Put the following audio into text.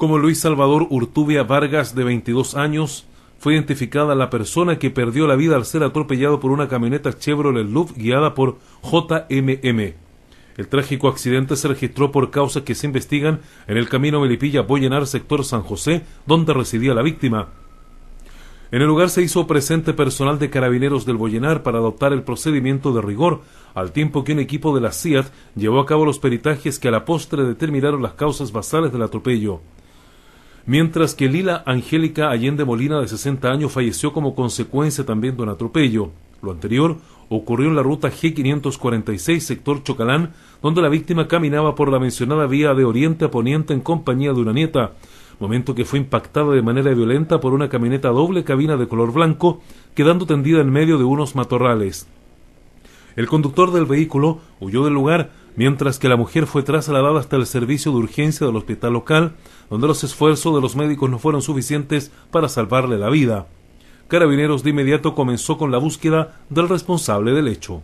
como Luis Salvador Urtubia Vargas, de 22 años, fue identificada la persona que perdió la vida al ser atropellado por una camioneta Chevrolet Loop guiada por JMM. El trágico accidente se registró por causas que se investigan en el camino Melipilla-Boyenar, sector San José, donde residía la víctima. En el lugar se hizo presente personal de carabineros del Bollenar para adoptar el procedimiento de rigor, al tiempo que un equipo de la CIAT llevó a cabo los peritajes que a la postre determinaron las causas basales del atropello mientras que Lila Angélica Allende Molina, de 60 años, falleció como consecuencia también de un atropello. Lo anterior ocurrió en la ruta G546, sector Chocalán, donde la víctima caminaba por la mencionada vía de oriente a poniente en compañía de una nieta, momento que fue impactada de manera violenta por una camioneta doble cabina de color blanco, quedando tendida en medio de unos matorrales. El conductor del vehículo huyó del lugar, mientras que la mujer fue trasladada hasta el servicio de urgencia del hospital local, donde los esfuerzos de los médicos no fueron suficientes para salvarle la vida. Carabineros de inmediato comenzó con la búsqueda del responsable del hecho.